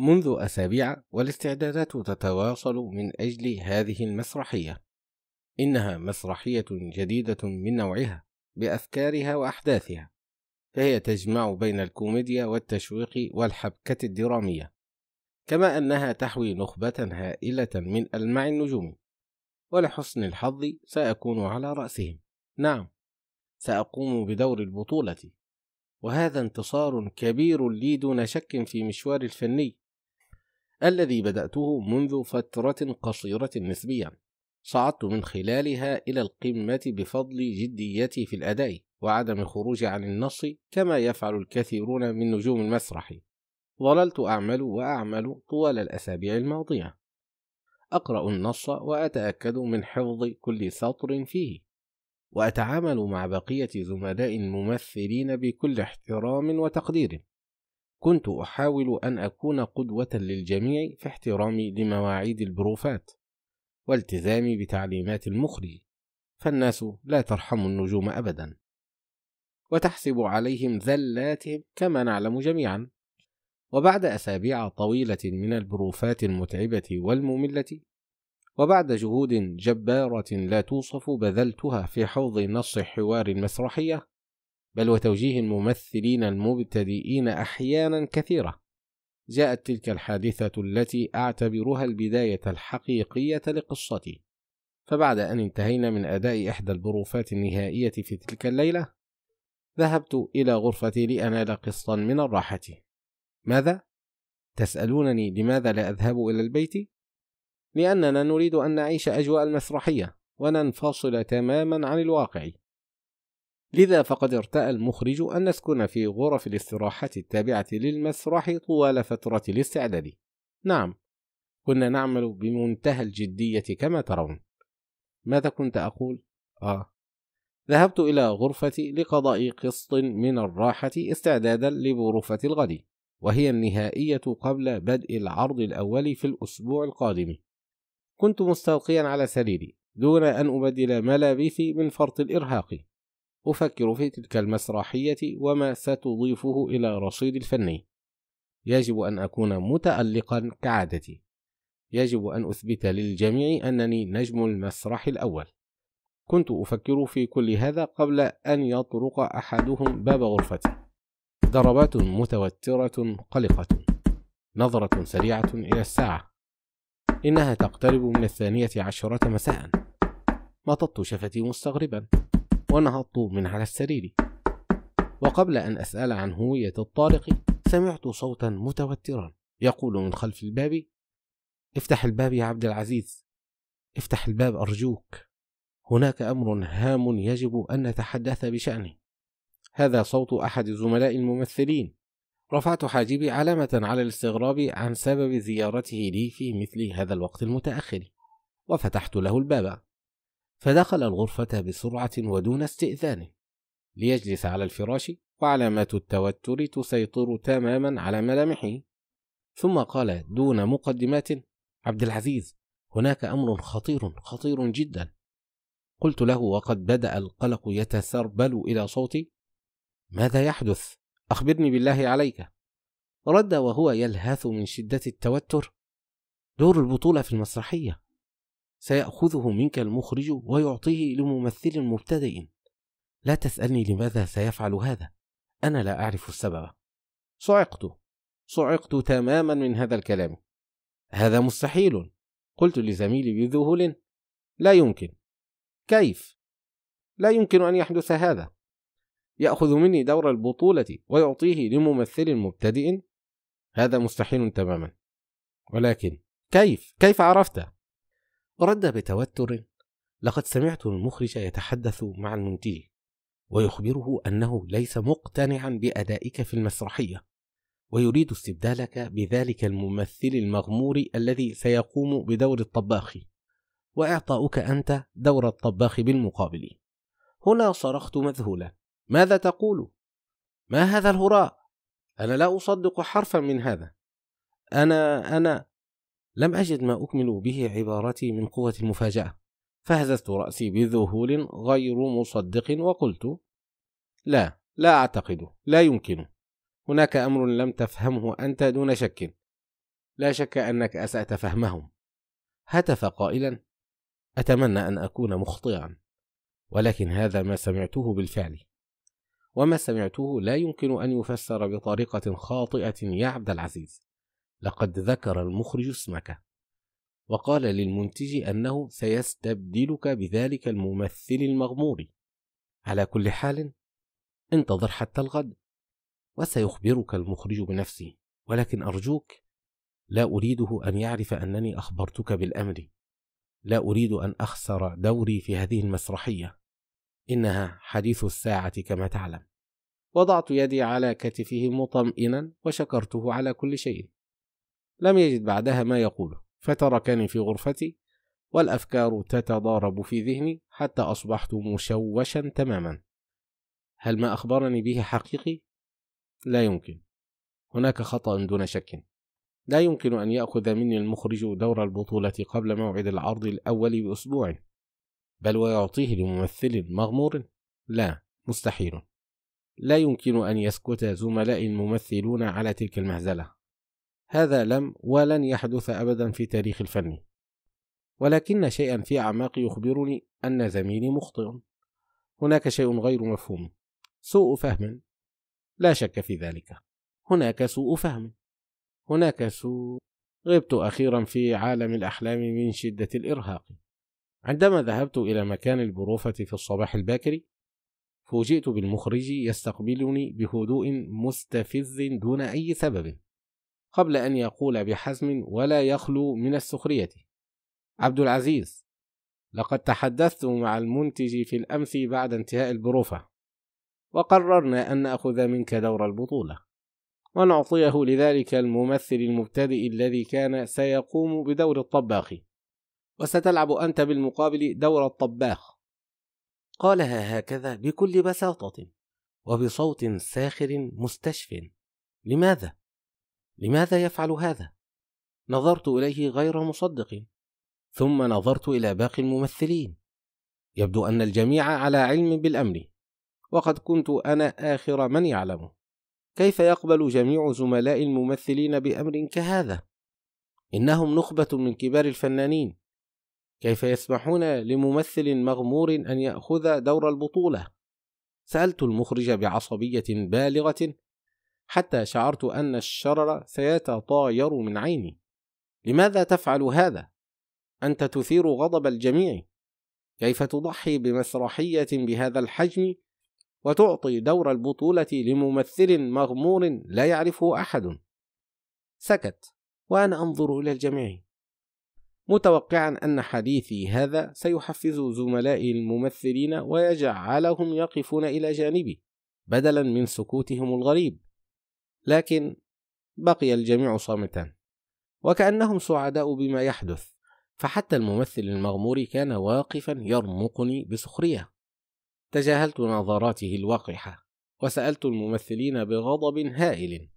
منذ أسابيع والاستعدادات تتواصل من أجل هذه المسرحية. إنها مسرحية جديدة من نوعها بأفكارها وأحداثها، فهي تجمع بين الكوميديا والتشويق والحبكة الدرامية، كما أنها تحوي نخبة هائلة من ألمع النجوم، ولحسن الحظ سأكون على رأسهم. نعم، سأقوم بدور البطولة، وهذا انتصار كبير لي دون شك في مشواري الفني الذي بدأته منذ فترة قصيرة نسبيا صعدت من خلالها إلى القمة بفضل جديتي في الأداء وعدم الخروج عن النص كما يفعل الكثيرون من نجوم المسرح ظللت أعمل وأعمل طوال الأسابيع الماضية أقرأ النص وأتأكد من حفظ كل سطر فيه وأتعامل مع بقية زملاء الممثلين بكل احترام وتقدير كنت أحاول أن أكون قدوة للجميع في احترامي لمواعيد البروفات والتزامي بتعليمات المخرج فالناس لا ترحم النجوم أبدا وتحسب عليهم ذلاتهم كما نعلم جميعا وبعد أسابيع طويلة من البروفات المتعبة والمملة وبعد جهود جبارة لا توصف بذلتها في حوض نص حوار مسرحيه بل وتوجيه الممثلين المبتدئين أحيانا كثيرة جاءت تلك الحادثة التي أعتبرها البداية الحقيقية لقصتي فبعد أن انتهينا من أداء إحدى البروفات النهائية في تلك الليلة ذهبت إلى غرفتي لأنال قسطا من الراحة ماذا؟ تسألونني لماذا لا أذهب إلى البيت؟ لأننا نريد أن نعيش أجواء المسرحية وننفصل تماما عن الواقع لذا فقد ارتأى المخرج أن نسكن في غرف الاستراحة التابعة للمسرح طوال فترة الاستعداد. نعم، كنا نعمل بمنتهى الجدية كما ترون. ماذا كنت أقول؟ آه، ذهبت إلى غرفتي لقضاء قسط من الراحة استعدادا لبروفة الغد، وهي النهائية قبل بدء العرض الأول في الأسبوع القادم. كنت مستلقيا على سريري دون أن أبدل ملابسي من فرط الإرهاق. أفكر في تلك المسرحية وما ستضيفه إلى رصيد الفني يجب أن أكون متألقا كعادتي يجب أن أثبت للجميع أنني نجم المسرح الأول كنت أفكر في كل هذا قبل أن يطرق أحدهم باب غرفتي ضربات متوترة قلقة نظرة سريعة إلى الساعة إنها تقترب من الثانية عشرة مساء مططت شفتي مستغربا ونهضت من على السرير وقبل أن أسأل عن هوية الطارق سمعت صوتا متوترا يقول من خلف الباب افتح الباب يا عبد العزيز افتح الباب أرجوك هناك أمر هام يجب أن نتحدث بشأنه هذا صوت أحد زملاء الممثلين رفعت حاجبي علامة على الاستغراب عن سبب زيارته لي في مثل هذا الوقت المتأخر وفتحت له الباب فدخل الغرفة بسرعة ودون استئذانه ليجلس على الفراش وعلامات التوتر تسيطر تماما على ملامحه ثم قال دون مقدمات عبد العزيز هناك أمر خطير خطير جدا قلت له وقد بدأ القلق يتسربل إلى صوتي ماذا يحدث أخبرني بالله عليك رد وهو يلهث من شدة التوتر دور البطولة في المسرحية سيأخذه منك المخرج ويعطيه لممثل مبتدئ لا تسألني لماذا سيفعل هذا أنا لا أعرف السبب صعقت صعقت تماما من هذا الكلام هذا مستحيل قلت لزميلي بذهول لا يمكن كيف لا يمكن أن يحدث هذا يأخذ مني دور البطولة ويعطيه لممثل مبتدئ هذا مستحيل تماما ولكن كيف كيف عرفته رد بتوتر لقد سمعت المخرج يتحدث مع المنتج ويخبره أنه ليس مقتنعا بأدائك في المسرحية ويريد استبدالك بذلك الممثل المغمور الذي سيقوم بدور الطباخ وإعطاؤك أنت دور الطباخ بالمقابل هنا صرخت مذهولا ماذا تقول؟ ما هذا الهراء؟ أنا لا أصدق حرفا من هذا أنا أنا لم أجد ما أكمل به عبارتي من قوة المفاجأة فهززت رأسي بذهول غير مصدق وقلت لا لا أعتقد لا يمكن هناك أمر لم تفهمه أنت دون شك لا شك أنك أسأت فهمهم هتف قائلا أتمنى أن أكون مخطئا ولكن هذا ما سمعته بالفعل وما سمعته لا يمكن أن يفسر بطريقة خاطئة يا عبد العزيز لقد ذكر المخرج اسمك وقال للمنتج أنه سيستبدلك بذلك الممثل المغمور على كل حال انتظر حتى الغد وسيخبرك المخرج بنفسه ولكن أرجوك لا أريده أن يعرف أنني أخبرتك بالأمر لا أريد أن أخسر دوري في هذه المسرحية إنها حديث الساعة كما تعلم وضعت يدي على كتفه مطمئنا وشكرته على كل شيء لم يجد بعدها ما يقوله فتركني في غرفتي والأفكار تتضارب في ذهني حتى أصبحت مشوشا تماما هل ما أخبرني به حقيقي؟ لا يمكن هناك خطأ دون شك لا يمكن أن يأخذ مني المخرج دور البطولة قبل موعد العرض الأول بأسبوع بل ويعطيه لممثل مغمور لا مستحيل لا يمكن أن يسكت زملاء الممثلون على تلك المهزلة هذا لم ولن يحدث أبدا في تاريخ الفن ولكن شيئا في أعماقي يخبرني أن زميلي مخطئ هناك شيء غير مفهوم سوء فهم لا شك في ذلك هناك سوء فهم هناك سوء غبت أخيرا في عالم الأحلام من شدة الإرهاق عندما ذهبت إلى مكان البروفة في الصباح الباكر فوجئت بالمخرج يستقبلني بهدوء مستفز دون أي سبب قبل أن يقول بحزم ولا يخلو من السخرية عبد العزيز لقد تحدثت مع المنتج في الأمس بعد انتهاء البروفة وقررنا أن نأخذ منك دور البطولة ونعطيه لذلك الممثل المبتدئ الذي كان سيقوم بدور الطباخ وستلعب أنت بالمقابل دور الطباخ قالها هكذا بكل بساطة وبصوت ساخر مستشف لماذا؟ لماذا يفعل هذا نظرت اليه غير مصدق ثم نظرت الى باقي الممثلين يبدو ان الجميع على علم بالامر وقد كنت انا اخر من يعلمه كيف يقبل جميع زملاء الممثلين بامر كهذا انهم نخبه من كبار الفنانين كيف يسمحون لممثل مغمور ان ياخذ دور البطوله سالت المخرج بعصبيه بالغه حتى شعرت أن الشرر سيتطاير من عيني لماذا تفعل هذا؟ أنت تثير غضب الجميع كيف تضحي بمسرحية بهذا الحجم وتعطي دور البطولة لممثل مغمور لا يعرفه أحد سكت وأنا أنظر إلى الجميع متوقعا أن حديثي هذا سيحفز زملائي الممثلين ويجعلهم يقفون إلى جانبي بدلا من سكوتهم الغريب لكن بقي الجميع صامتا وكأنهم سعداء بما يحدث فحتى الممثل المغمور كان واقفا يرمقني بسخرية تجاهلت نظراته الوقحة وسألت الممثلين بغضب هائل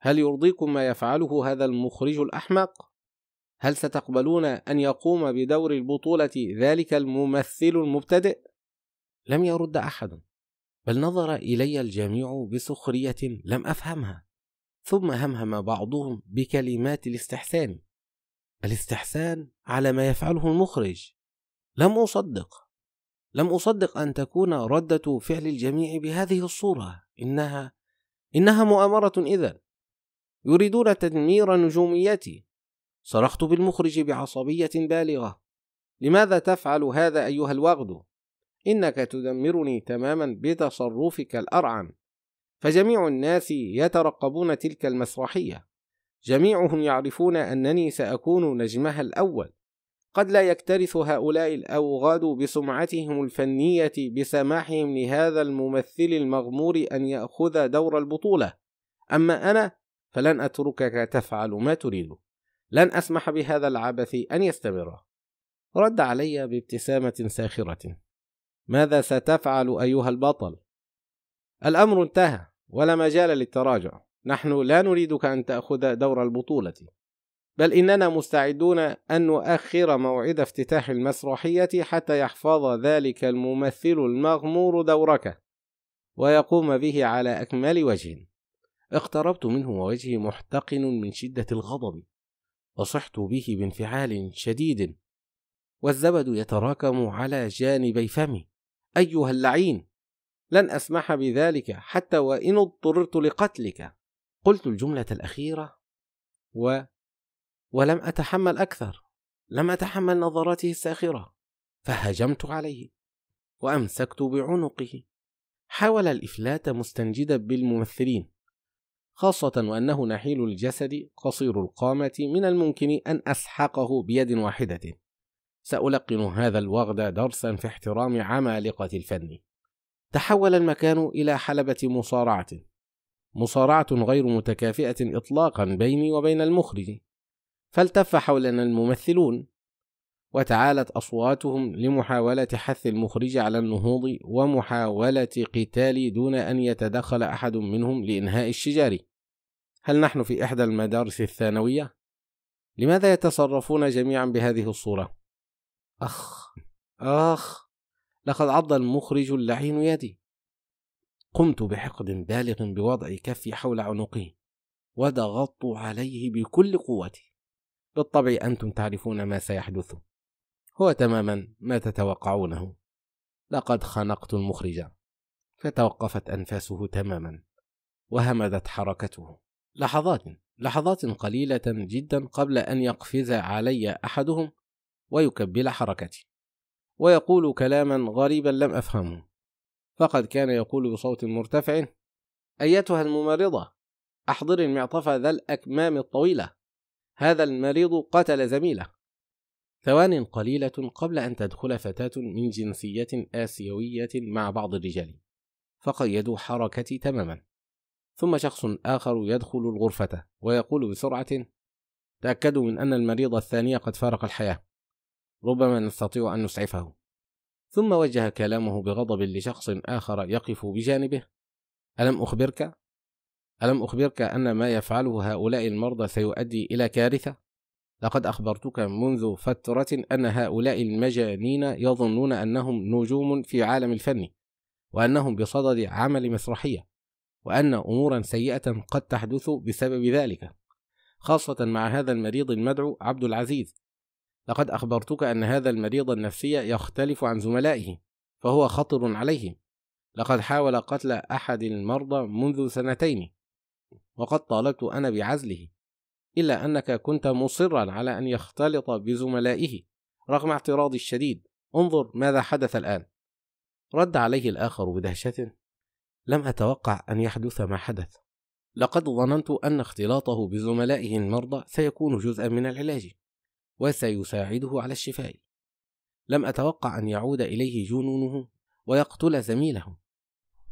هل يرضيكم ما يفعله هذا المخرج الأحمق؟ هل ستقبلون أن يقوم بدور البطولة ذلك الممثل المبتدئ؟ لم يرد أحد بل نظر إلي الجميع بسخرية لم أفهمها ثم همهم بعضهم بكلمات الاستحسان الاستحسان على ما يفعله المخرج لم أصدق لم أصدق أن تكون ردة فعل الجميع بهذه الصورة إنها إنها مؤامرة إذا يريدون تدمير نجوميتي صرخت بالمخرج بعصبية بالغة لماذا تفعل هذا أيها الوغد إنك تدمرني تماما بتصرفك الأرعن فجميع الناس يترقبون تلك المسرحيه جميعهم يعرفون انني ساكون نجمها الاول قد لا يكترث هؤلاء الاوغاد بسمعتهم الفنيه بسماحهم لهذا الممثل المغمور ان ياخذ دور البطوله اما انا فلن اتركك تفعل ما تريد لن اسمح بهذا العبث ان يستمر رد علي بابتسامه ساخره ماذا ستفعل ايها البطل الامر انتهى ولا مجال للتراجع نحن لا نريدك ان تاخذ دور البطوله بل اننا مستعدون ان نؤخر موعد افتتاح المسرحيه حتى يحفظ ذلك الممثل المغمور دورك ويقوم به على اكمل وجه اقتربت منه ووجهي محتقن من شده الغضب وصحت به بانفعال شديد والزبد يتراكم على جانبي فمي ايها اللعين لن أسمح بذلك حتى وإن اضطررت لقتلك قلت الجملة الأخيرة و ولم أتحمل أكثر لم أتحمل نظراته الساخرة فهجمت عليه وأمسكت بعنقه حاول الإفلات مستنجدا بالممثلين خاصة وأنه نحيل الجسد قصير القامة من الممكن أن أسحقه بيد واحدة سألقن هذا الوغد درسا في احترام عمالقة الفن تحول المكان إلى حلبة مصارعة مصارعة غير متكافئة إطلاقا بيني وبين المخرج فالتف حولنا الممثلون وتعالت أصواتهم لمحاولة حث المخرج على النهوض ومحاولة قتالي دون أن يتدخل أحد منهم لإنهاء الشجار هل نحن في إحدى المدارس الثانوية؟ لماذا يتصرفون جميعا بهذه الصورة؟ أخ أخ لقد عض المخرج اللعين يدي قمت بحقد بالغ بوضع كفي حول عنقه وضغطت عليه بكل قوتي بالطبع انتم تعرفون ما سيحدث هو تماما ما تتوقعونه لقد خنقت المخرج فتوقفت انفاسه تماما وهمدت حركته لحظات لحظات قليله جدا قبل ان يقفز علي احدهم ويكبل حركتي ويقول كلاما غريبا لم أفهمه فقد كان يقول بصوت مرتفع أيتها الممرضة أحضري المعطف ذا الأكمام الطويلة هذا المريض قتل زميله ثوان قليلة قبل أن تدخل فتاة من جنسية آسيوية مع بعض الرجال فقيدوا حركتي تماما ثم شخص آخر يدخل الغرفة ويقول بسرعة تأكدوا من أن المريض الثانية قد فارق الحياة ربما نستطيع أن نسعفه ثم وجه كلامه بغضب لشخص آخر يقف بجانبه ألم أخبرك؟ ألم أخبرك أن ما يفعله هؤلاء المرضى سيؤدي إلى كارثة؟ لقد أخبرتك منذ فترة أن هؤلاء المجانين يظنون أنهم نجوم في عالم الفن وأنهم بصدد عمل مسرحية وأن أمورا سيئة قد تحدث بسبب ذلك خاصة مع هذا المريض المدعو عبد العزيز لقد أخبرتك أن هذا المريض النفسي يختلف عن زملائه فهو خطر عليه لقد حاول قتل أحد المرضى منذ سنتين وقد طالبت أنا بعزله إلا أنك كنت مصرا على أن يختلط بزملائه رغم اعتراضي الشديد انظر ماذا حدث الآن رد عليه الآخر بدهشة لم أتوقع أن يحدث ما حدث لقد ظننت أن اختلاطه بزملائه المرضى سيكون جزءا من العلاج وسيساعده على الشفاء لم أتوقع أن يعود إليه جنونه ويقتل زميله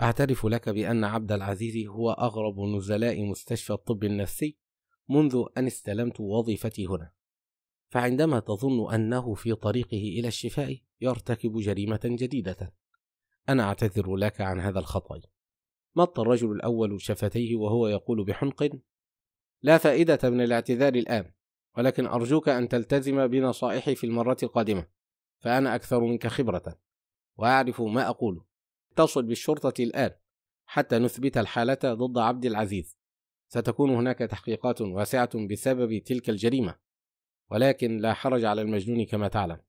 أعترف لك بأن عبد العزيز هو أغرب نزلاء مستشفى الطب النفسي منذ أن استلمت وظيفتي هنا فعندما تظن أنه في طريقه إلى الشفاء يرتكب جريمة جديدة أنا أعتذر لك عن هذا الخطأ مط الرجل الأول شفتيه وهو يقول بحنق لا فائدة من الاعتذار الآن ولكن أرجوك أن تلتزم بنصائحي في المرة القادمة فأنا أكثر منك خبرة وأعرف ما أقول اتصل بالشرطة الآن حتى نثبت الحالة ضد عبد العزيز ستكون هناك تحقيقات واسعة بسبب تلك الجريمة ولكن لا حرج على المجنون كما تعلم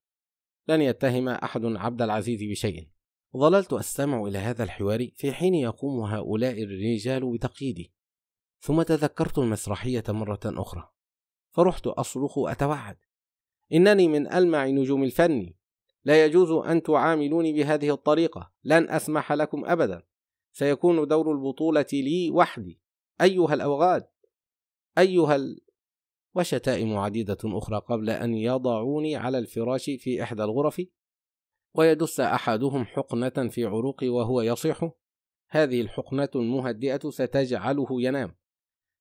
لن يتهم أحد عبد العزيز بشيء ظللت أستمع إلى هذا الحوار في حين يقوم هؤلاء الرجال بتقييدي ثم تذكرت المسرحية مرة أخرى فرحت أصرخ وأتوعد إنني من ألمع نجوم الفن لا يجوز أن تعاملوني بهذه الطريقة لن أسمح لكم أبدا سيكون دور البطولة لي وحدي أيها الأوغاد أيها ال... وشتائم عديدة أخرى قبل أن يضعوني على الفراش في إحدى الغرف ويدس أحدهم حقنة في عروقي وهو يصيح هذه الحقنة المهدئة ستجعله ينام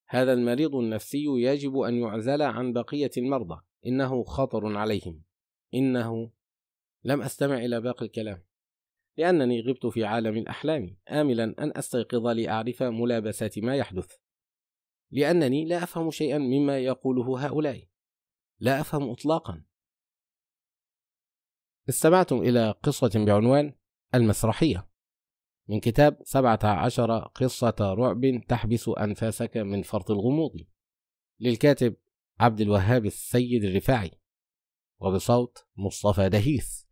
هذا المريض النفسي يجب أن يعزل عن بقية المرضى إنه خطر عليهم إنه لم أستمع إلى باقي الكلام لأنني غبت في عالم الأحلام آملا أن أستيقظ لأعرف ملابسات ما يحدث لأنني لا أفهم شيئا مما يقوله هؤلاء لا أفهم إطلاقا استمعتم إلى قصة بعنوان المسرحية من كتاب 17 قصة رعب تحبس أنفاسك من فرط الغموض للكاتب عبد الوهاب السيد الرفاعي وبصوت مصطفى دهيث